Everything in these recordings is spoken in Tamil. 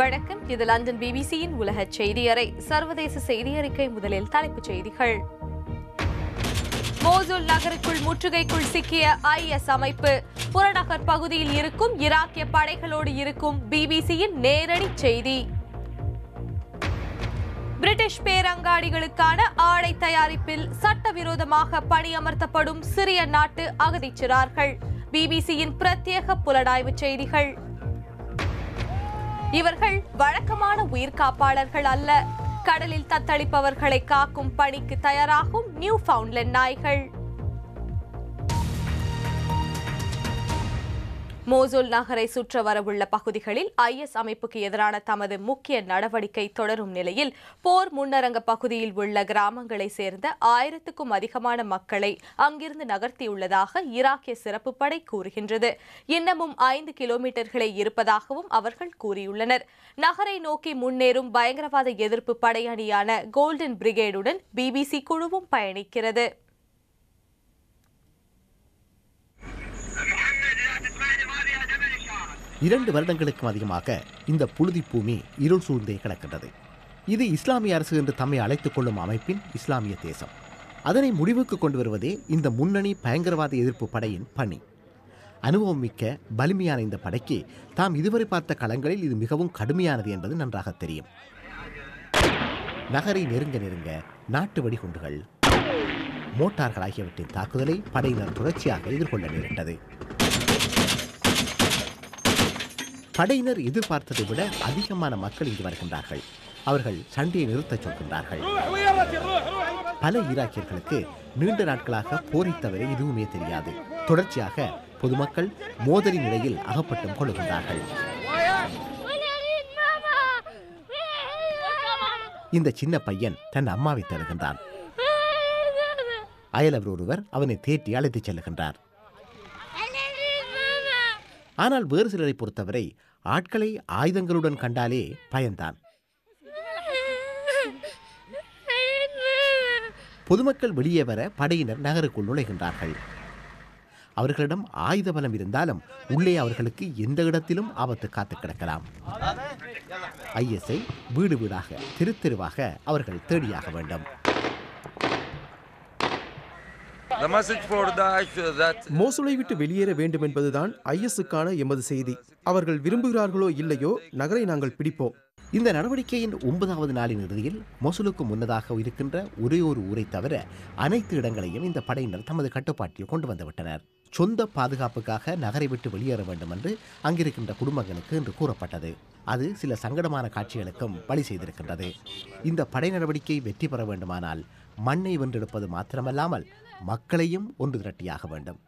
வணக்கம் இது லண்டன் பிபிசியின் உலக செய்தியறை சர்வதேச செய்தியறிக்கை முதலில் தலைப்புச் செய்திகள் மோசூல் நகருக்குள் முற்றுகைக்குள் சிக்கிய ஐஎஸ் அமைப்பு புறநகர் பகுதியில் இருக்கும் ஈராக்கிய படைகளோடு இருக்கும் பிபிசியின் நேரடி செய்தி பிரிட்டிஷ் பேரங்காடிகளுக்கான ஆடை தயாரிப்பில் சட்டவிரோதமாக பணியமர்த்தப்படும் சிறிய நாட்டு அகதிச்சிறார்கள் பிபிசியின் பிரத்யேக புலனாய்வு செய்திகள் இவர்கள் வழக்கமான உயிர் காப்பாளர்கள் அல்ல கடலில் தத்தளிப்பவர்களை காக்கும் பணிக்கு தயாராகும் நியூ ஃபவுண்ட்லேண்ட் நாய்கள் மோசூல் நகரை சுற்ற வரவுள்ள பகுதிகளில் ஐஎஸ் அமைப்புக்கு எதிரான தமது முக்கிய நடவடிக்கை தொடரும் நிலையில் போர் முன்னரங்க பகுதியில் உள்ள கிராமங்களை சேர்ந்த ஆயிரத்துக்கும் அதிகமான மக்களை அங்கிருந்து நகர்த்தியுள்ளதாக ஈராக்கிய சிறப்பு படை கூறுகின்றது இன்னமும் ஐந்து கிலோமீட்டர்களே இருப்பதாகவும் அவர்கள் கூறியுள்ளனர் நகரை நோக்கி முன்னேறும் பயங்கரவாத எதிர்ப்பு படையணியான கோல்டன் பிரிகேடுடன் பிபிசி குழுவும் பயணிக்கிறது இரண்டு வருடங்களுக்கும் அதிகமாக இந்த புழுதி பூமி இருள் சூழ்ந்தே கிடக்கின்றது இது இஸ்லாமிய அரசு என்று தம்மை அழைத்துக் கொள்ளும் அமைப்பின் இஸ்லாமிய தேசம் அதனை முடிவுக்கு கொண்டு வருவதே இந்த முன்னணி பயங்கரவாத எதிர்ப்பு படையின் பணி அனுபவம் மிக்க வலிமையான இந்த படைக்கு தாம் இதுவரை பார்த்த களங்களில் இது மிகவும் கடுமையானது என்பது நன்றாக தெரியும் நகரை நெருங்க நெருங்க நாட்டு வெடிகுண்டுகள் மோட்டார்கள் ஆகியவற்றின் தாக்குதலை படையினர் தொடர்ச்சியாக எதிர்கொள்ள நேரிட்டது படையினர் எதிர்பார்த்ததை விட அதிகமான மக்கள் இங்கு வருகின்றார்கள் அவர்கள் சண்டையை நிறுத்தச் சொல்கின்றார்கள் பல ஈராக்கியர்களுக்கு நீண்ட நாட்களாக போரை தவிர எதுவுமே தெரியாது தொடர்ச்சியாக பொதுமக்கள் மோதரி நிலையில் அகப்பட்டும் கொள்ளுகின்றார்கள் இந்த சின்ன பையன் தன் அம்மாவை தருகின்றான் அயலவர் ஒருவர் அவனை தேட்டி அழைத்துச் செல்லுகின்றார் ஆனால் வேறு சிலரை பொறுத்தவரை ஆட்களை ஆயுதங்களுடன் கண்டாலே பயந்தான் பொதுமக்கள் வெளியே வர படையினர் நகருக்குள் நுழைகின்றார்கள் அவர்களிடம் ஆயுத பலம் இருந்தாலும் உள்ளே அவர்களுக்கு எந்த இடத்திலும் ஆபத்து காத்து கிடக்கலாம் ஐஎஸ்ஐ வீடு வீடாக தெரு தெருவாக அவர்கள் தேடியாக வேண்டும் மோசுலை விட்டு வெளியேற வேண்டும் என்பதுதான் ஐஎஸ்க்கான எமது செய்தி அவர்கள் விரும்புகிறார்களோ இல்லையோ நகரை நாங்கள் பிடிப்போம் இந்த நடவடிக்கையின் ஒன்பதாவது நாளின் இறுதியில் மொசுலுக்கு முன்னதாக இருக்கின்ற ஒரே ஒரு ஊரை தவிர அனைத்து இடங்களையும் இந்த படையினர் தமது கட்டுப்பாட்டில் கொண்டு வந்துவிட்டனர் சொந்த பாதுகாப்புக்காக நகரை விட்டு வெளியேற வேண்டும் என்று அங்கிருக்கின்ற குடும்பங்களுக்கு இன்று கூறப்பட்டது அது சில சங்கடமான காட்சிகளுக்கும் வழி செய்திருக்கின்றது இந்த படை நடவடிக்கை வெற்றி பெற வேண்டுமானால் மண்ணை வென்றெடுப்பது மாத்திரமல்லாமல் மக்களையும் ஒன்று திரட்டியாக வேண்டும்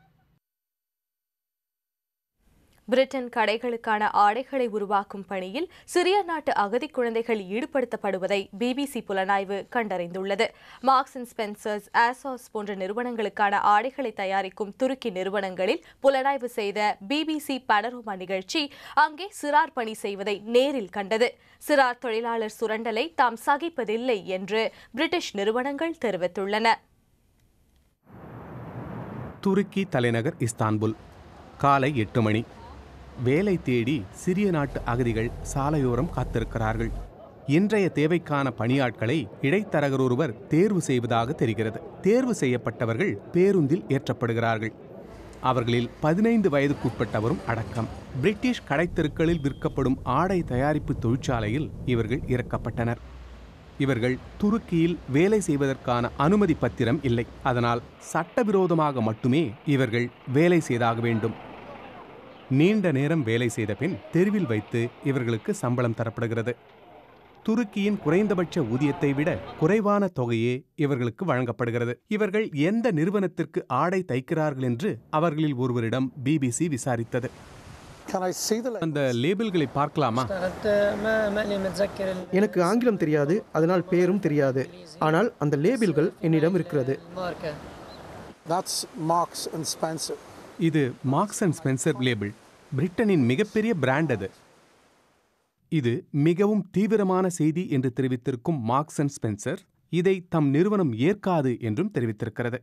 பிரிட்டன் கடைகளுக்கான ஆடைகளை உருவாக்கும் பணியில் சிரிய நாட்டு அகதி குழந்தைகள் ஈடுபடுத்தப்படுவதை பிபிசி புலனாய்வு கண்டறிந்துள்ளது மார்க்ஸ் அண்ட் ஸ்பென்சர்ஸ் ஆசாஸ் போன்ற நிறுவனங்களுக்கான ஆடைகளை தயாரிக்கும் துருக்கி நிறுவனங்களில் புலனாய்வு செய்த பிபிசி பனரோமா நிகழ்ச்சி அங்கே சிறார் பணி செய்வதை நேரில் கண்டது சிறார் தொழிலாளர் சுரண்டலை தாம் சகிப்பதில்லை என்று பிரிட்டிஷ் நிறுவனங்கள் தெரிவித்துள்ளன துருக்கி தலைநகர் இஸ்தான்புல் காலை எட்டு மணி வேலை தேடி சிறிய நாட்டு அகதிகள் சாலையோரம் காத்திருக்கிறார்கள் இன்றைய தேவைக்கான பணியாட்களை இடைத்தரகர் ஒருவர் தேர்வு செய்வதாக தெரிகிறது தேர்வு செய்யப்பட்டவர்கள் பேருந்தில் ஏற்றப்படுகிறார்கள் அவர்களில் பதினைந்து வயதுக்குட்பட்டவரும் அடக்கம் பிரிட்டிஷ் கடைத்தெருக்களில் விற்கப்படும் ஆடை தயாரிப்பு தொழிற்சாலையில் இவர்கள் இறக்கப்பட்டனர் இவர்கள் துருக்கியில் வேலை செய்வதற்கான அனுமதி பத்திரம் இல்லை அதனால் சட்டவிரோதமாக மட்டுமே இவர்கள் வேலை செய்தாக வேண்டும் நீண்ட நேரம் வேலை செய்த பின் தெருவில் வைத்து இவர்களுக்கு சம்பளம் தரப்படுகிறது துருக்கியின் குறைந்தபட்ச ஊதியத்தை விட குறைவான தொகையே இவர்களுக்கு வழங்கப்படுகிறது இவர்கள் எந்த நிறுவனத்திற்கு ஆடை தைக்கிறார்கள் என்று அவர்களில் ஒருவரிடம் பிபிசி விசாரித்தது அந்த லேபிள்களை பார்க்கலாமா எனக்கு ஆங்கிலம் தெரியாது அதனால் பேரும் தெரியாது ஆனால் அந்த லேபிள்கள் என்னிடம் இருக்கிறது இது மார்க்ஸ் அண்ட் ஸ்பென்சர் லேபிள் பிரிட்டனின் மிகப்பெரிய பிராண்ட் அது இது மிகவும் தீவிரமான செய்தி என்று தெரிவித்திருக்கும் மார்க்ஸ் அண்ட் ஸ்பென்சர் இதை தம் நிறுவனம் ஏற்காது என்றும் தெரிவித்திருக்கிறது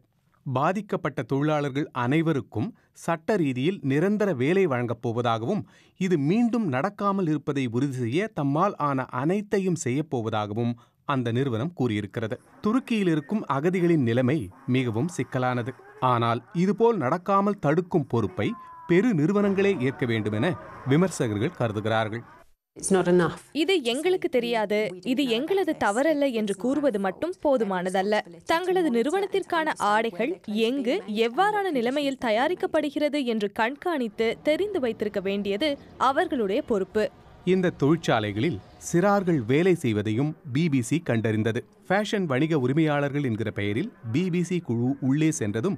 பாதிக்கப்பட்ட தொழிலாளர்கள் அனைவருக்கும் சட்ட ரீதியில் நிரந்தர வேலை வழங்கப் போவதாகவும் இது மீண்டும் நடக்காமல் இருப்பதை உறுதி செய்ய தம்மால் ஆன அனைத்தையும் செய்யப்போவதாகவும் அந்த நிறுவனம் கூறியிருக்கிறது துருக்கியில் இருக்கும் அகதிகளின் நிலைமை மிகவும் சிக்கலானது ஆனால் இதுபோல் நடக்காமல் தடுக்கும் பொறுப்பை பெரு நிறுவனங்களே ஏற்க வேண்டும் என விமர்சகர்கள் கருதுகிறார்கள் இது எங்களுக்கு தெரியாது இது எங்களது தவறல்ல என்று கூறுவது மட்டும் போதுமானதல்ல தங்களது நிறுவனத்திற்கான ஆடைகள் எங்கு எவ்வாறான நிலைமையில் தயாரிக்கப்படுகிறது என்று கண்காணித்து தெரிந்து வைத்திருக்க வேண்டியது அவர்களுடைய பொறுப்பு இந்த தொழிற்சாலைகளில் சிறார்கள் வேலை செய்வதையும் பிபிசி கண்டறிந்தது ஃபேஷன் வணிக உரிமையாளர்கள் என்கிற பெயரில் பிபிசி குழு உள்ளே சென்றதும்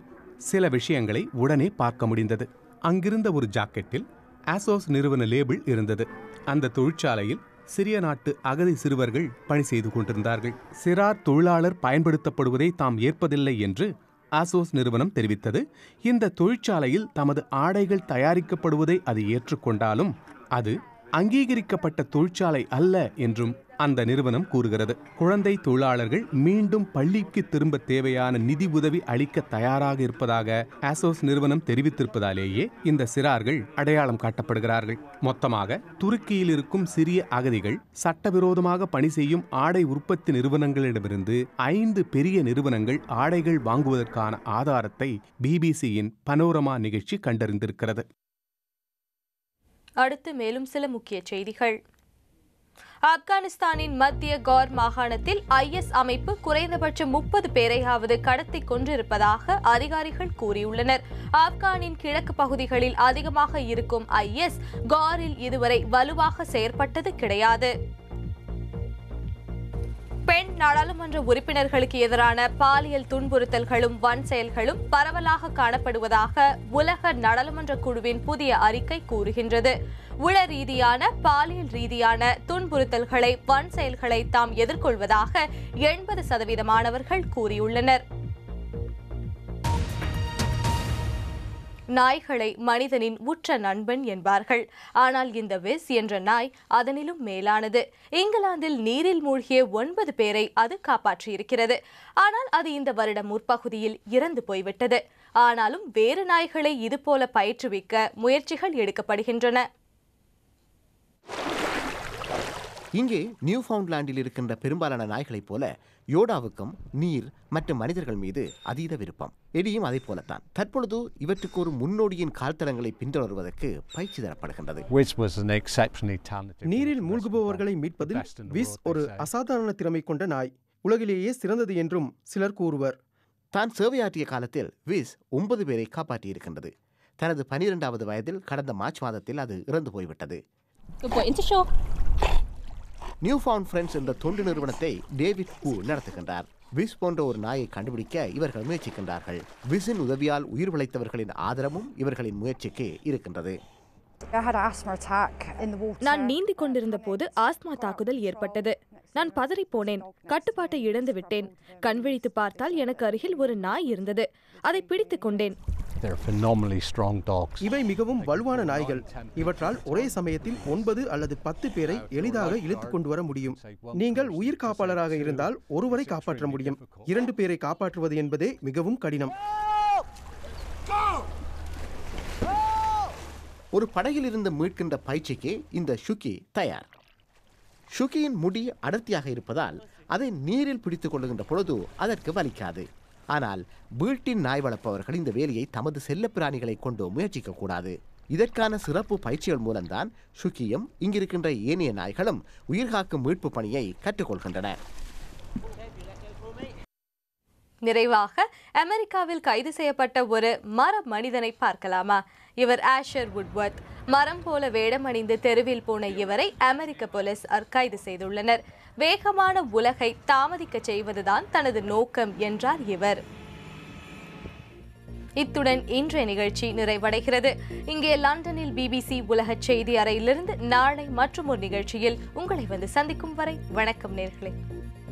சில விஷயங்களை உடனே பார்க்க முடிந்தது அங்கிருந்த ஒரு ஜாக்கெட்டில் ஆசோஸ் நிறுவன லேபிள் இருந்தது அந்த தொழிற்சாலையில் சிறிய நாட்டு அகதி சிறுவர்கள் பணி செய்து கொண்டிருந்தார்கள் சிறார் தொழிலாளர் பயன்படுத்தப்படுவதை தாம் ஏற்பதில்லை என்று ஆசோஸ் நிறுவனம் தெரிவித்தது இந்த தொழிற்சாலையில் தமது ஆடைகள் தயாரிக்கப்படுவதை அது ஏற்றுக்கொண்டாலும் அது அங்கீகரிக்கப்பட்ட தொழிற்சாலை அல்ல என்றும் அந்த நிறுவனம் கூறுகிறது குழந்தை தொழிலாளர்கள் மீண்டும் பள்ளிக்கு திரும்ப தேவையான நிதி உதவி அளிக்க தயாராக இருப்பதாக ஆசோஸ் நிறுவனம் தெரிவித்திருப்பதாலேயே இந்த சிறார்கள் அடையாளம் காட்டப்படுகிறார்கள் மொத்தமாக துருக்கியில் இருக்கும் சிறிய அகதிகள் சட்டவிரோதமாக பணி செய்யும் ஆடை உற்பத்தி நிறுவனங்களிடமிருந்து ஐந்து பெரிய நிறுவனங்கள் ஆடைகள் வாங்குவதற்கான ஆதாரத்தை பிபிசியின் பனோரமா நிகழ்ச்சி கண்டறிந்திருக்கிறது அடுத்து மேலும் சில முக்கிய செய்திகள் ஆப்கானிஸ்தானின் மத்திய கார் மாகாணத்தில் ஐஎஸ் அமைப்பு குறைந்தபட்சம் முப்பது பேரையாவது கடத்தி கொண்டிருப்பதாக அதிகாரிகள் கூறியுள்ளனர் ஆப்கானின் கிழக்கு பகுதிகளில் அதிகமாக இருக்கும் ஐஎஸ் காரில் இதுவரை வலுவாக செயற்பட்டது கிடையாது பெண் நாடாளுமன்ற உறுப்பினர்களுக்கு எதிரான பாலியல் துன்புறுத்தல்களும் வன் செயல்களும் பரவலாக காணப்படுவதாக உலக நாடாளுமன்ற குழுவின் புதிய அறிக்கை கூறுகின்றது உள ரீதியான பாலியல் ரீதியான துன்புறுத்தல்களை வன் செயல்களை தாம் எதிர்கொள்வதாக எண்பது சதவீதமானவர்கள் கூறியுள்ளனர் நாய்களை மனிதனின் உற்ற நண்பன் என்பார்கள் ஆனால் இந்த வெஸ் என்ற நாய் அதனிலும் மேலானது இங்கிலாந்தில் நீரில் மூழ்கிய ஒன்பது பேரை அது காப்பாற்றியிருக்கிறது ஆனால் அது இந்த வருடம் முற்பகுதியில் இறந்து போய்விட்டது ஆனாலும் வேறு நாய்களை இதுபோல பயிற்றுவிக்க முயற்சிகள் எடுக்கப்படுகின்றன இங்கே நியூ ஃபவுண்ட்லாண்டில் இருக்கின்ற பெரும்பாலான நாய்களைப் போல யோடாவுக்கும் நீர் மற்றும் மனிதர்கள் மீது அதீத விருப்பம் எடியும் அதை போலத்தான் தற்பொழுது இவற்றுக்கு ஒரு முன்னோடியின் கால்தடங்களை பின்தொடர்வதற்கு பயிற்சி தரப்படுகின்றது நீரில் மூழ்குபவர்களை மீட்பதில் விஸ் ஒரு அசாதாரண திறமை கொண்ட நாய் உலகிலேயே சிறந்தது என்றும் சிலர் கூறுவர் தான் சேவையாற்றிய காலத்தில் விஸ் ஒன்பது பேரை காப்பாற்றியிருக்கின்றது தனது பனிரெண்டாவது வயதில் கடந்த மார்ச் மாதத்தில் அது இறந்து போய்விட்டது நியூ ஃபவுண்ட் ஃப்ரெண்ட்ஸ் என்ற தொண்டு நிறுவனத்தை டேவிட் பூ நடத்துகின்றார் விஸ் போன்ற ஒரு நாயை கண்டுபிடிக்க இவர்கள் முயற்சிக்கின்றார்கள் விஸின் உதவியால் உயிர் விளைத்தவர்களின் ஆதரவும் இவர்களின் முயற்சிக்கு இருக்கின்றது நான் நீந்திக் கொண்டிருந்த போது ஆஸ்மா தாக்குதல் ஏற்பட்டது நான் பதறி போனேன் கட்டுப்பாட்டை இழந்து விட்டேன் கண்விழித்து பார்த்தால் எனக்கு அருகில் ஒரு நாய் இருந்தது அதை பிடித்துக் கொண்டேன் இவை மிகவும் வலுவான நாய்கள் இவற்றால் ஒரே சமயத்தில் ஒன்பது அல்லது பத்து பேரை எளிதாக இழுத்து கொண்டு வர முடியும் நீங்கள் உயிர் காப்பாளராக இருந்தால் ஒருவரை காப்பாற்ற முடியும் இரண்டு பேரை காப்பாற்றுவது என்பதே மிகவும் கடினம் ஒரு படகில் இருந்து மீட்கின்ற பயிற்சிக்கு இந்த ஷுக்கி தயார் ஷுக்கியின் முடி அடர்த்தியாக இருப்பதால் அதை நீரில் பிடித்துக் கொள்ளுகின்ற பொழுது அதற்கு வலிக்காது ஆனால் வீட்டின் நாய் வளர்ப்பவர்கள் இந்த வேலையை தமது செல்லப்பிராணிகளை கொண்டு முயற்சிக்கக்கூடாது இதற்கான சிறப்பு பயிற்சிகள் மூலம்தான் சுக்கியும் இங்கிருக்கின்ற ஏனைய நாய்களும் உயிர்காக்கும் மீட்பு பணியை கற்றுக்கொள்கின்றன நிறைவாக அமெரிக்காவில் கைது செய்யப்பட்ட ஒரு மர மனிதனை பார்க்கலாமா இவர் ஆஷர் உட்வர்த் மரம் போல வேடமணிந்து தெருவில் போன இவரை அமெரிக்க போலீசார் கைது செய்துள்ளனர் வேகமான உலகை தாமதிக்க செய்வதுதான் தனது நோக்கம் என்றார் இவர் இத்துடன் இன்றைய நிகழ்ச்சி நிறைவடைகிறது இங்கே லண்டனில் பிபிசி உலக செய்தி அறையிலிருந்து நாளை மற்றும் ஒரு நிகழ்ச்சியில் உங்களை வந்து சந்திக்கும் வரை வணக்கம் நேர்களே